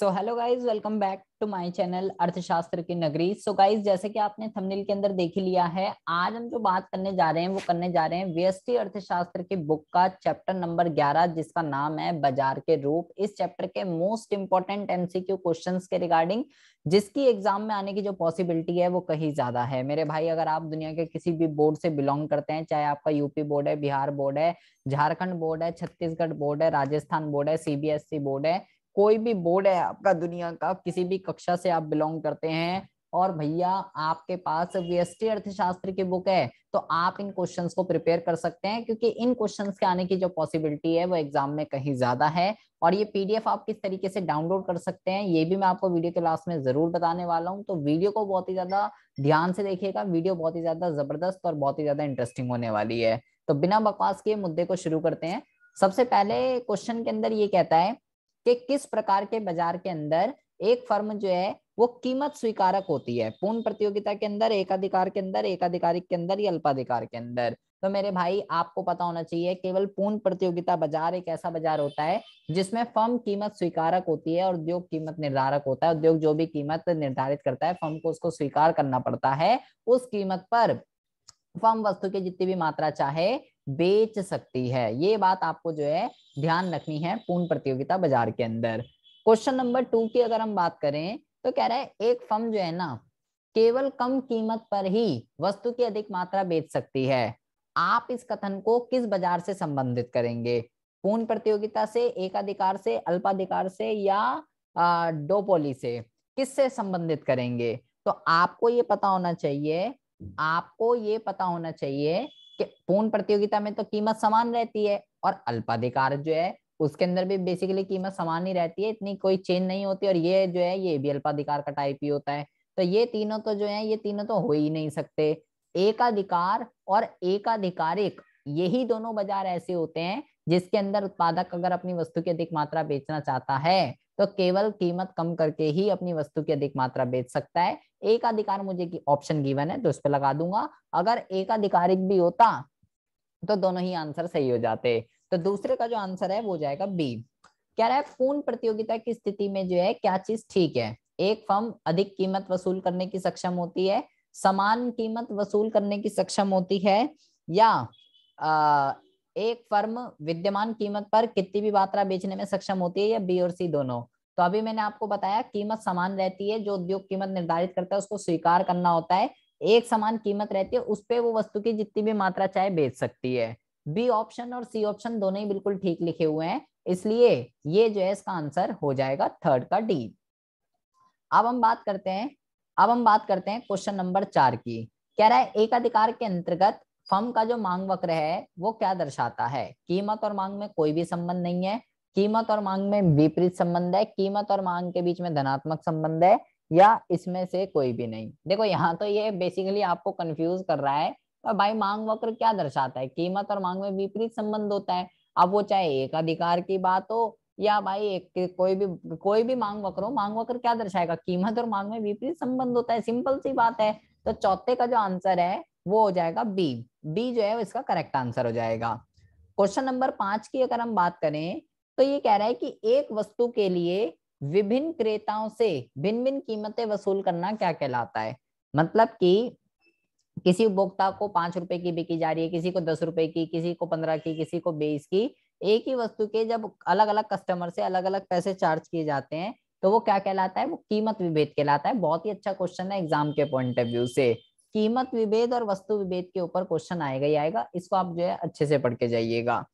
so hello guys welcome back to my channel अर्थशास्त्र की नगरी सो so गाइज जैसे कि आपने थंबनेल के अंदर देख ही लिया है आज हम जो बात करने जा रहे हैं वो करने जा रहे हैं व्यस्टी अर्थशास्त्र की बुक का चैप्टर नंबर 11 जिसका नाम है बाजार के रूप इस चैप्टर के मोस्ट इंपॉर्टेंट एमसीक्यू क्वेश्चन के रिगार्डिंग जिसकी एग्जाम में आने की जो पॉसिबिलिटी है वो कहीं ज्यादा है मेरे भाई अगर आप दुनिया के किसी भी बोर्ड से बिलोंग करते हैं चाहे आपका यूपी बोर्ड है बिहार बोर्ड है झारखंड बोर्ड है छत्तीसगढ़ बोर्ड है राजस्थान बोर्ड है सीबीएसई बोर्ड e है कोई भी बोर्ड है आपका दुनिया का किसी भी कक्षा से आप बिलोंग करते हैं और भैया आपके पास वीएसटी अर्थशास्त्र की बुक है तो आप इन क्वेश्चंस को प्रिपेयर कर सकते हैं क्योंकि इन क्वेश्चंस के आने की जो पॉसिबिलिटी है वो एग्जाम में कहीं ज्यादा है और ये पीडीएफ आप किस तरीके से डाउनलोड कर सकते हैं ये भी मैं आपको वीडियो के लास्ट में जरूर बताने वाला हूँ तो वीडियो को बहुत ही ज्यादा ध्यान से देखिएगा वीडियो बहुत ही ज्यादा जबरदस्त और बहुत ही ज्यादा इंटरेस्टिंग होने वाली है तो बिना बकवास के मुद्दे को शुरू करते हैं सबसे पहले क्वेश्चन के अंदर ये कहता है कि किस प्रकार के बाजार के अंदर एक फर्म जो है वो कीमत स्वीकारक होती है पूर्ण प्रतियोगिता के अंदर एकाधिकार के अंदर एकाधिकारिक के अंदर या अल्पाधिकार के अंदर तो मेरे भाई आपको पता होना चाहिए केवल पूर्ण प्रतियोगिता बाजार एक ऐसा बाजार होता है जिसमें फर्म कीमत स्वीकारक होती है और उद्योग कीमत निर्धारक होता है उद्योग जो भी कीमत निर्धारित करता है फर्म को उसको स्वीकार करना पड़ता है उस कीमत पर फर्म वस्तु की जितनी भी मात्रा चाहे बेच सकती है ये बात आपको जो है ध्यान रखनी है पूर्ण प्रतियोगिता बाजार के अंदर क्वेश्चन नंबर टू की अगर हम बात करें तो कह रहा है एक फर्म जो है ना केवल कम कीमत पर ही वस्तु की अधिक मात्रा बेच सकती है आप इस कथन को किस बाजार से संबंधित करेंगे पूर्ण प्रतियोगिता से एकाधिकार से अल्पाधिकार से या डोपोली से किससे संबंधित करेंगे तो आपको ये पता होना चाहिए आपको ये पता होना चाहिए कि पूर्ण प्रतियोगिता में तो कीमत समान रहती है और अल्पाधिकार जो है उसके अंदर भी बेसिकली कीमत समान ही रहती है इतनी कोई चेंज नहीं होती और ये जो है ये भी अल्पाधिकार का टाइप ही होता है तो ये तीनों तो जो है ये तीनों तो हो ही नहीं सकते एकाधिकार और एकाधिकारिक यही दोनों बाजार ऐसे होते हैं जिसके अंदर उत्पादक अगर अपनी वस्तु की अधिक मात्रा बेचना चाहता है तो केवल कीमत कम करके ही अपनी वस्तु की अधिक मात्रा बेच सकता है एक अधिकार मुझे की ऑप्शन गिवन है तो उस पर लगा दूंगा अगर एक अधिकारिक भी होता तो दोनों ही आंसर सही हो जाते तो दूसरे का जो आंसर है वो जाएगा बी कह रहा है पूर्ण प्रतियोगिता की स्थिति में जो है क्या चीज ठीक है एक फर्म अधिक कीमत वसूल करने की सक्षम होती है समान कीमत वसूल करने की सक्षम होती है या आ, एक फर्म विद्यमान कीमत पर कितनी भी मात्रा बेचने में सक्षम होती है या बी और सी दोनों तो अभी मैंने आपको बताया कीमत समान रहती है जो उद्योग कीमत निर्धारित करता है उसको स्वीकार करना होता है एक समान कीमत रहती है उस पर वो वस्तु की जितनी भी मात्रा चाहे बेच सकती है बी ऑप्शन और सी ऑप्शन दोनों ही बिल्कुल ठीक लिखे हुए हैं इसलिए ये जो है इसका आंसर हो जाएगा थर्ड का डी अब हम बात करते हैं अब हम बात करते हैं क्वेश्चन नंबर चार की कह रहा है एक अधिकार के अंतर्गत फर्म का जो मांग वक्र है वो क्या दर्शाता है कीमत और मांग में कोई भी संबंध नहीं है कीमत और मांग में विपरीत संबंध है कीमत और मांग के बीच में धनात्मक संबंध है या इसमें से कोई भी नहीं देखो यहाँ तो ये बेसिकली आपको कंफ्यूज कर रहा है और भाई मांग वक्र क्या दर्शाता है कीमत और मांग में विपरीत संबंध होता है अब वो चाहे एक अधिकार की बात हो या भाई एक कोई भी कोई भी मांग वक्र हो मांग वक्र क्या दर्शाएगा कीमत और मांग में विपरीत संबंध होता है सिंपल सी बात है तो चौथे का जो आंसर है वो हो जाएगा बी बी जो है इसका करेक्ट आंसर हो जाएगा क्वेश्चन नंबर पांच की अगर हम बात करें तो ये कह रहा है कि एक वस्तु के लिए विभिन्न क्रेताओं से भिन्न भिन्न कीमतें वसूल करना क्या कहलाता है मतलब कि किसी उपभोक्ता को पांच रुपए की बिकी जा रही है किसी को दस रुपए की किसी को पंद्रह की किसी को बीस की एक ही वस्तु के जब अलग अलग कस्टमर से अलग अलग पैसे चार्ज किए जाते हैं तो वो क्या कहलाता है वो कीमत विभेद कहलाता है बहुत ही अच्छा क्वेश्चन है एग्जाम के पॉइंट ऑफ व्यू से कीमत विभेद और वस्तु विभेद के ऊपर क्वेश्चन आएगा ही आएगा इसको आप जो है अच्छे से पढ़ के जाइएगा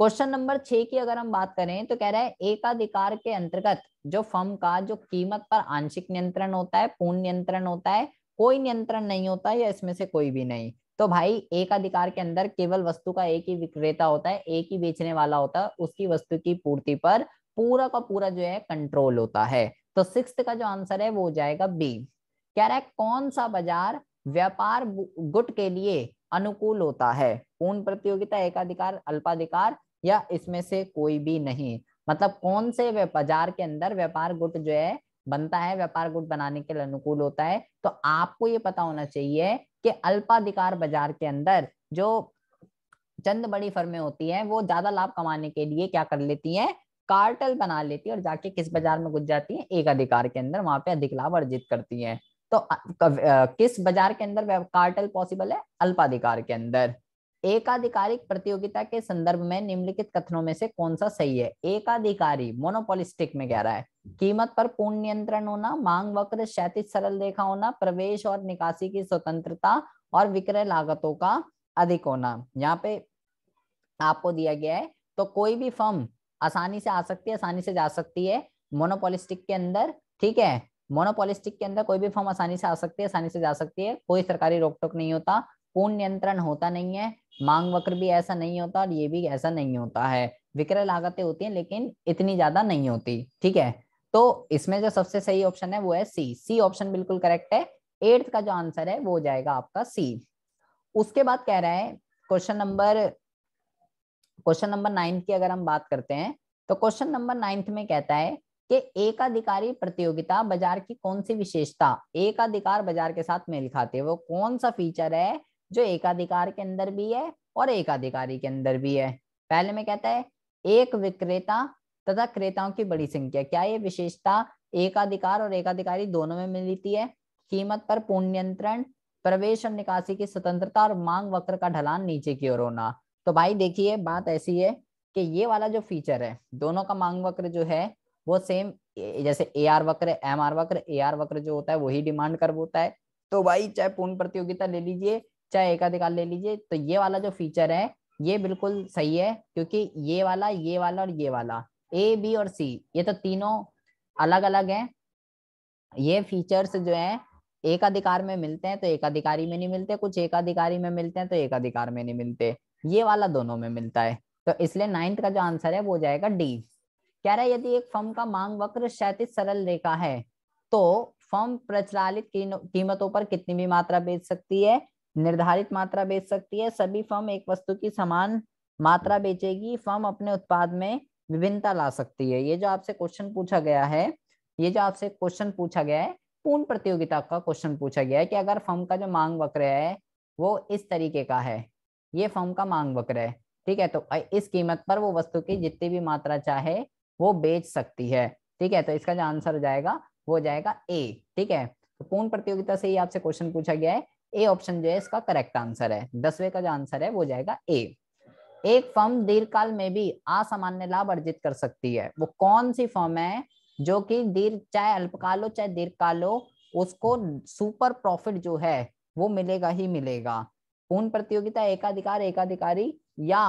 क्वेश्चन नंबर छह की अगर हम बात करें तो कह रहे हैं एकाधिकार के अंतर्गत जो फर्म का जो कीमत पर आंशिक नियंत्रण होता है पूर्ण नियंत्रण होता है कोई नियंत्रण नहीं होता या इसमें से कोई भी नहीं तो भाई एक अधिकार के अंदर केवल वस्तु का एक ही विक्रेता होता है एक ही बेचने वाला होता है उसकी वस्तु की पूर्ति पर पूरा का पूरा जो है कंट्रोल होता है तो सिक्स का जो आंसर है वो हो जाएगा बी कह रहा है कौन सा बाजार व्यापार गुट के लिए अनुकूल होता है पूर्ण प्रतियोगिता एकाधिकार अल्पाधिकार या इसमें से कोई भी नहीं मतलब कौन से बाजार के अंदर व्यापार गुट जो है बनता है व्यापार गुट बनाने के लिए अनुकूल होता है तो आपको ये पता होना चाहिए कि अल्पाधिकार बाजार के अंदर जो चंद बड़ी फर्में होती हैं वो ज्यादा लाभ कमाने के लिए क्या कर लेती हैं कार्टल बना लेती है और जाके किस बाजार में घुस जाती है एक अधिकार के अंदर वहां पे अधिक लाभ अर्जित करती है तो किस बाजार के अंदर कार्टल पॉसिबल है अल्पाधिकार के अंदर एकाधिकारिक प्रतियोगिता के संदर्भ में निम्नलिखित कथनों में से कौन सा सही है एकाधिकारी मोनोपोलिस्टिक में कह रहा है कीमत पर पूर्ण नियंत्रण होना मांग वक्र क्षैतिज सरल देखा होना प्रवेश और निकासी की स्वतंत्रता और विक्रय लागतों का अधिक होना यहाँ पे आपको दिया गया है तो कोई भी फर्म आसानी से आ सकती है आसानी से जा सकती है मोनोपोलिस्टिक के अंदर ठीक है मोनोपोलिस्टिक के अंदर कोई भी फर्म आसानी से आ सकती है आसानी से जा सकती है कोई सरकारी रोक टोक नहीं होता पूर्ण नियंत्रण होता नहीं है मांग वक्र भी ऐसा नहीं होता और ये भी ऐसा नहीं होता है विक्रय लागतें होती हैं लेकिन इतनी ज्यादा नहीं होती ठीक है तो इसमें जो सबसे सही ऑप्शन है वो है सी सी ऑप्शन बिल्कुल करेक्ट है एट्थ का जो आंसर है वो हो जाएगा आपका सी उसके बाद कह रहा है question number question number ninth की अगर हम बात करते हैं तो क्वेश्चन नंबर नाइन्थ में कहता है कि एकाधिकारी प्रतियोगिता बाजार की कौन सी विशेषता एकाधिकार बाजार के साथ मेल खाती है वो कौन सा फीचर है जो एकाधिकार के अंदर भी है और एकाधिकारी के अंदर भी है पहले में कहता है एक विक्रेता तथा क्रेताओं की बड़ी संख्या क्या ये विशेषता एकाधिकार और एकाधिकारी दोनों में मिलती है कीमत पर पूर्ण नियंत्रण प्रवेश और निकासी की स्वतंत्रता और मांग वक्र का ढलान नीचे की ओर होना तो भाई देखिए बात ऐसी है कि ये वाला जो फीचर है दोनों का मांग वक्र जो है वो सेम जैसे ए आर वक्र एम आर वक्र ए आर वक्र जो होता है वही डिमांड कर्व होता है तो भाई चाहे पूर्ण प्रतियोगिता ले लीजिए चाहे एक अधिकार ले लीजिए तो ये वाला जो फीचर है ये बिल्कुल सही है क्योंकि ये वाला ये वाला और ये वाला ए बी और सी ये तो तीनों अलग अलग हैं ये फीचर्स जो है एक अधिकार में मिलते हैं तो एक अधिकारी में नहीं मिलते कुछ एक अधिकारी में मिलते हैं तो एक अधिकार में नहीं मिलते ये वाला दोनों में मिलता है तो इसलिए नाइन्थ का जो आंसर है वो जाएगा डी कह रहा है यदि एक फर्म का मांग वक्र क्षैतिज सरल रेखा है तो फर्म प्रचलित कीमतों पर कितनी भी मात्रा बेच सकती है निर्धारित मात्रा बेच सकती है सभी फर्म एक वस्तु की समान मात्रा बेचेगी फर्म अपने उत्पाद में विभिन्नता ला सकती है ये जो आपसे क्वेश्चन पूछा गया है ये जो आपसे क्वेश्चन पूछा गया है पूर्ण प्रतियोगिता का क्वेश्चन पूछा गया है कि अगर फर्म का जो मांग वक्र है वो इस तरीके का है ये फर्म का मांग वक्र है ठीक है तो इस कीमत पर वो वस्तु की जितनी भी मात्रा चाहे वो बेच सकती है ठीक है तो इसका जो आंसर हो जाएगा वो हो जाएगा ए ठीक है तो पूर्ण प्रतियोगिता से ही आपसे क्वेश्चन पूछा गया है ए ऑप्शन जो है इसका करेक्ट आंसर है दसवें का जो आंसर है वो जाएगा ए एक फर्म दीर्घकाल में भी असामान्य लाभ अर्जित कर सकती है वो कौन सी फर्म है जो कि दीर्घ चाहे अल्पकाल हो चाहे दीर्घकाल हो उसको सुपर प्रॉफिट जो है वो मिलेगा ही मिलेगा पूर्ण प्रतियोगिता एकाधिकार एकाधिकारी या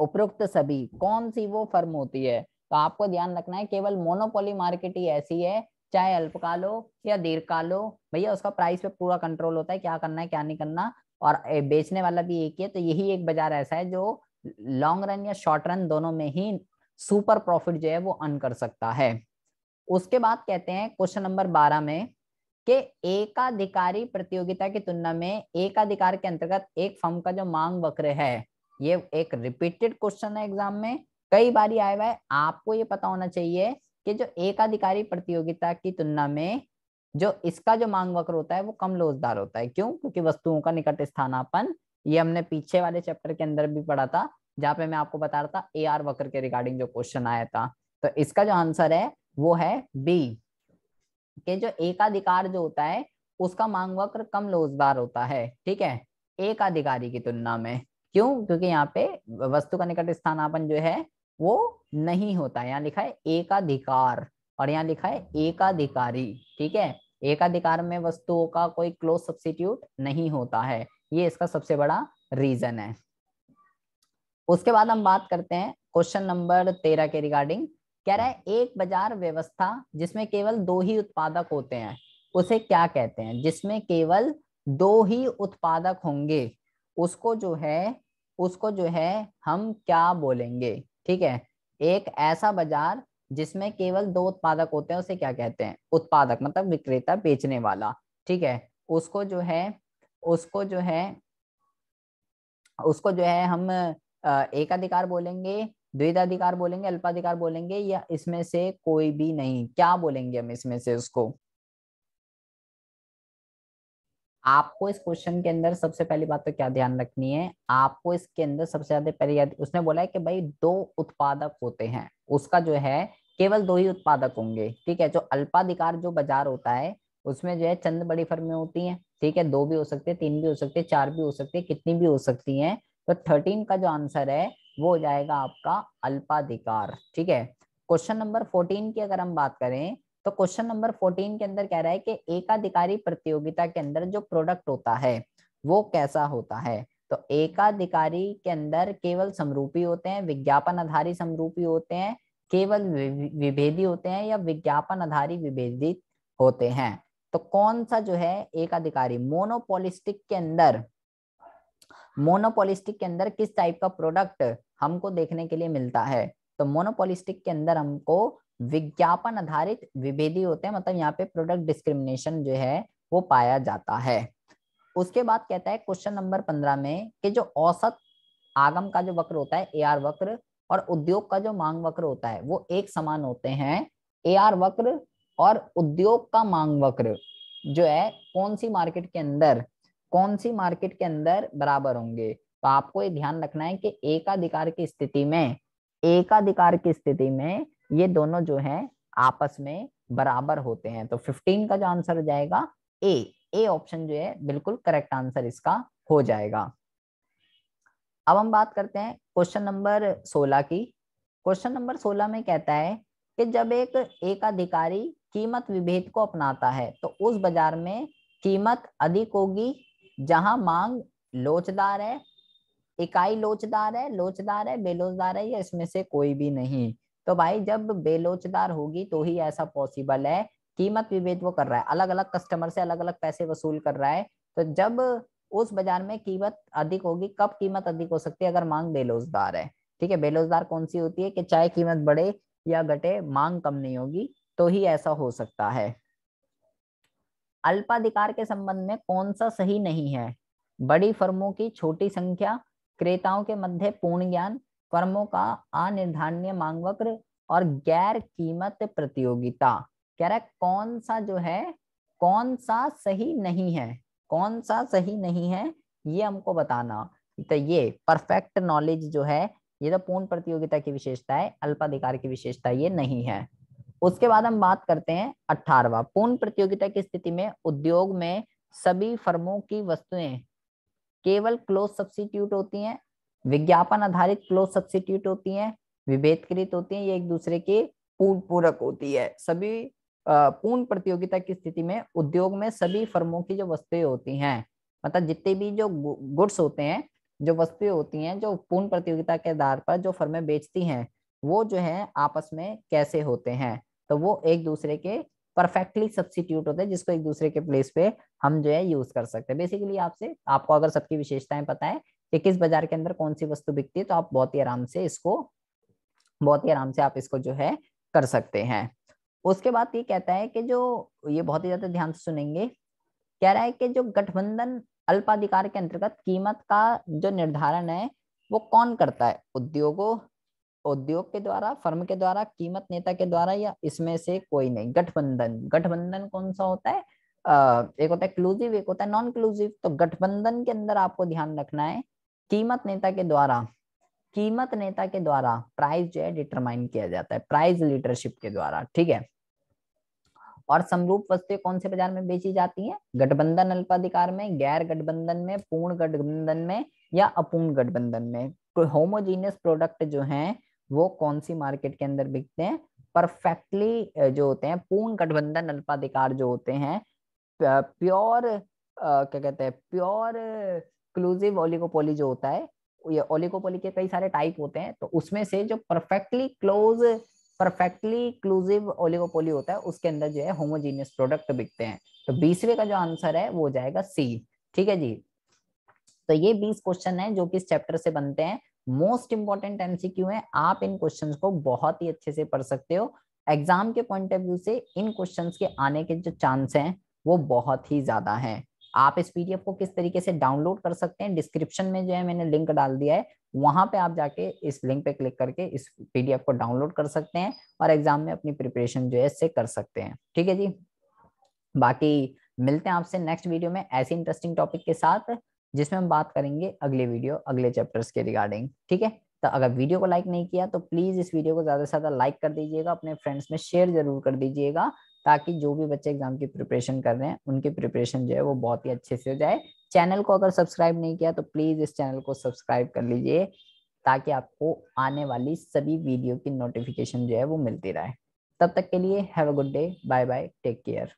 उपरोक्त सभी कौन सी वो फर्म होती है तो आपको ध्यान रखना है केवल मोनोपोली मार्केट ही ऐसी है चाहे अल्पकाल हो या दीर्घकाल हो भैया उसका प्राइस पे पूरा कंट्रोल होता है क्या करना है क्या नहीं करना और बेचने वाला भी एक ही है तो यही एक बाजार ऐसा है जो लॉन्ग रन या शॉर्ट रन दोनों में ही सुपर प्रॉफिट जो है वो अर्न कर सकता है उसके बाद कहते हैं क्वेश्चन नंबर बारह में कि एकाधिकारी प्रतियोगिता की तुलना में एकाधिकार के अंतर्गत एक फर्म का जो मांग वक्र है ये एक रिपीटेड क्वेश्चन है एग्जाम में कई बार आया हुआ है आपको ये पता होना चाहिए कि जो एकाधिकारी प्रतियोगिता की तुलना में जो इसका जो मांग वक्र होता है वो कम लोजदार होता है क्यों क्योंकि वस्तुओं का निकट स्थानापन ये हमने पीछे वाले चैप्टर के अंदर भी पढ़ा था जहां पे मैं आपको बता रहा था ए आर वक्र के रिगार्डिंग जो क्वेश्चन आया था तो इसका जो आंसर है वो है बी के जो एकाधिकार जो होता है उसका मांग वक्र कम लोजदार होता है ठीक है एकाधिकारी की तुलना में क्यों क्योंकि यहाँ पे वस्तु का निकट स्थानापन जो है वो नहीं होता यहाँ लिखा है एकाधिकार और यहाँ लिखा है एकाधिकारी ठीक है एकाधिकार में वस्तुओं का कोई क्लोज सब्सिट्यूट नहीं होता है ये इसका सबसे बड़ा रीजन है उसके बाद हम बात करते हैं क्वेश्चन नंबर तेरह के रिगार्डिंग कह रहा है एक बाजार व्यवस्था जिसमें केवल दो ही उत्पादक होते हैं उसे क्या कहते हैं जिसमें केवल दो ही उत्पादक होंगे उसको जो है उसको जो है हम क्या बोलेंगे ठीक है एक ऐसा बाजार जिसमें केवल दो उत्पादक होते हैं उसे क्या कहते हैं उत्पादक मतलब विक्रेता बेचने वाला ठीक है उसको जो है उसको जो है उसको जो है हम एक अधिकार बोलेंगे द्विधाधिकार बोलेंगे अल्पाधिकार बोलेंगे या इसमें से कोई भी नहीं क्या बोलेंगे हम इसमें से उसको आपको इस क्वेश्चन के अंदर सबसे पहली बात तो क्या ध्यान रखनी है आपको इसके अंदर सबसे ज्यादा पहले उसने बोला है कि भाई दो उत्पादक होते हैं उसका जो है केवल दो ही उत्पादक होंगे ठीक है जो अल्पाधिकार जो बाजार होता है उसमें जो है चंद बड़ी फर्में होती हैं ठीक है दो भी हो सकते हैं तीन भी हो सकते हैं चार भी हो सकते हैं कितनी भी हो सकती हैं तो थर्टीन का जो आंसर है वो हो जाएगा आपका अल्पाधिकार ठीक है क्वेश्चन नंबर फोर्टीन की अगर हम बात करें तो क्वेश्चन नंबर फोर्टीन के अंदर कह रहा है कि एकाधिकारी प्रतियोगिता के अंदर जो प्रोडक्ट होता है वो कैसा होता है तो एकाधिकारी के अंदर केवल समरूपी होते हैं विज्ञापन आधारित समरूपी होते हैं केवल विभेदी होते हैं या विज्ञापन आधारित विभेदित होते हैं तो कौन सा जो है एकाधिकारी मोनोपोलिस्टिक के अंदर मोनोपोलिस्टिक के अंदर किस टाइप का प्रोडक्ट हमको देखने के लिए मिलता है तो मोनोपोलिस्टिक के अंदर हमको विज्ञापन आधारित विभेदी होते हैं मतलब यहाँ पे प्रोडक्ट डिस्क्रिमिनेशन जो है वो पाया जाता है उसके बाद कहता है क्वेश्चन नंबर पंद्रह में कि जो औसत आगम का जो वक्र होता है ए वक्र और उद्योग का जो मांग वक्र होता है वो एक समान होते हैं ए वक्र और उद्योग का मांग वक्र जो है कौन सी मार्केट के अंदर कौन सी मार्केट के अंदर बराबर होंगे तो आपको ये ध्यान रखना है कि एकाधिकार की स्थिति में एकाधिकार की स्थिति में ये दोनों जो है आपस में बराबर होते हैं तो 15 का जो आंसर हो जाएगा ए ए ऑप्शन जो है बिल्कुल करेक्ट आंसर इसका हो जाएगा अब हम बात करते हैं क्वेश्चन नंबर 16 की क्वेश्चन नंबर 16 में कहता है कि जब एक एक अधिकारी कीमत विभेद को अपनाता है तो उस बाजार में कीमत अधिक होगी जहां मांग लोचदार है इकाई लोचदार है लोचदार है बेलोचदार है या इसमें से कोई भी नहीं तो भाई जब बेलोचदार होगी तो ही ऐसा पॉसिबल है कीमत विभेद वो कर रहा है अलग अलग कस्टमर से अलग अलग पैसे वसूल कर रहा है तो जब उस बाजार में कीमत अधिक होगी कब कीमत अधिक हो सकती है अगर मांग बेलोजदार है ठीक है बेलोजदार कौन सी होती है कि चाहे कीमत बढ़े या घटे मांग कम नहीं होगी तो ही ऐसा हो सकता है अल्पाधिकार के संबंध में कौन सा सही नहीं है बड़ी फर्मों की छोटी संख्या क्रेताओं के मध्य पूर्ण ज्ञान कर्मों का अनिर्धारण मांग वक्र और गैर कीमत प्रतियोगिता कह रहा है कौन सा जो है कौन सा सही नहीं है कौन सा सही नहीं है ये हमको बताना तो ये परफेक्ट नॉलेज जो है ये तो पूर्ण प्रतियोगिता की विशेषता है अल्पाधिकार की विशेषता ये नहीं है उसके बाद हम बात करते हैं अठारवा पूर्ण प्रतियोगिता की स्थिति में उद्योग में सभी फर्मों की वस्तुएं केवल क्लोज सब्सिट्यूट होती हैं विज्ञापन आधारित क्लोज सब्सिट्यूट होती हैं विभेदकृत होती हैं ये एक दूसरे के पूर्ण पूरक होती है सभी पूर्ण प्रतियोगिता की स्थिति में उद्योग में सभी फर्मों की जो वस्तुएं होती हैं मतलब जितने भी जो गुड्स होते हैं जो वस्तुएं होती हैं जो पूर्ण प्रतियोगिता के आधार पर जो फर्में बेचती हैं वो जो है आपस में कैसे होते हैं तो वो एक दूसरे के परफेक्टली सब्सिट्यूट होते हैं जिसको एक दूसरे के प्लेस पे हम जो है यूज कर सकते हैं बेसिकली आपसे आपको अगर सबकी विशेषताएं पता है कि किस बाजार के अंदर कौन सी वस्तु बिकती है तो आप बहुत ही आराम से इसको बहुत ही आराम से आप इसको जो है कर सकते हैं उसके बाद ये कहता है कि जो ये बहुत ही ज्यादा ध्यान से सुनेंगे कह रहा है कि जो गठबंधन अल्पाधिकार के अंतर्गत कीमत का जो निर्धारण है वो कौन करता है उद्योगों उद्योग के द्वारा फर्म के द्वारा कीमत नेता के द्वारा या इसमें से कोई नहीं गठबंधन गठबंधन कौन सा होता है एक होता है क्लूजिव एक होता है नॉन क्लूजिव तो गठबंधन के अंदर आपको ध्यान रखना है कीमत नेता के द्वारा कीमत नेता के द्वारा प्राइस जो है डिटरमाइन किया जाता है प्राइस लीडरशिप के द्वारा ठीक है और समरूप वस्तुएं कौन से बाजार में बेची जाती हैं गठबंधन अल्पाधिकार में गैर गठबंधन में पूर्ण गठबंधन में या अपूर्ण गठबंधन में होमोजीनियस तो प्रोडक्ट जो हैं वो कौन सी मार्केट के अंदर बिकते हैं परफेक्टली जो होते हैं पूर्ण गठबंधन अल्पाधिकार जो होते हैं प्योर क्या कहते हैं प्योर एक्सक्लूसिव ओलिकोपोली जो होता है ये ओलिगोपोली के कई सारे टाइप होते हैं तो उसमें से जो perfectly close perfectly collusive oligopoly होता है उसके अंदर जो है होमोजीनियस प्रोडक्ट बिकते हैं तो बीसवे का जो आंसर है वो जाएगा सी ठीक है जी तो ये बीस क्वेश्चन है जो कि इस चैप्टर से बनते हैं मोस्ट इंपॉर्टेंट एमसीक्यू है आप इन क्वेश्चंस को बहुत ही अच्छे से पढ़ सकते हो एग्जाम के पॉइंट ऑफ व्यू से इन क्वेश्चंस के आने के जो चांस हैं वो बहुत ही ज्यादा हैं आप इस पीडीएफ को किस तरीके से डाउनलोड कर सकते हैं डिस्क्रिप्शन में जो है मैंने लिंक डाल दिया है वहां पे आप जाके इस लिंक पे क्लिक करके इस पीडीएफ को डाउनलोड कर सकते हैं और एग्जाम में अपनी प्रिपरेशन जो है इससे कर सकते हैं ठीक है जी बाकी मिलते हैं आपसे नेक्स्ट वीडियो में ऐसे इंटरेस्टिंग टॉपिक के साथ जिसमें हम बात करेंगे अगले वीडियो अगले चैप्टर्स के रिगार्डिंग ठीक है तो अगर वीडियो को लाइक नहीं किया तो प्लीज़ इस वीडियो को ज़्यादा से ज़्यादा लाइक कर दीजिएगा अपने फ्रेंड्स में शेयर जरूर कर दीजिएगा ताकि जो भी बच्चे एग्जाम की प्रिपरेशन कर रहे हैं उनकी प्रिपरेशन जो है वो बहुत ही अच्छे से हो जाए चैनल को अगर सब्सक्राइब नहीं किया तो प्लीज इस चैनल को सब्सक्राइब कर लीजिए ताकि आपको आने वाली सभी वीडियो की नोटिफिकेशन जो है वो मिलती रहे तब तक के लिए have a good day bye bye take care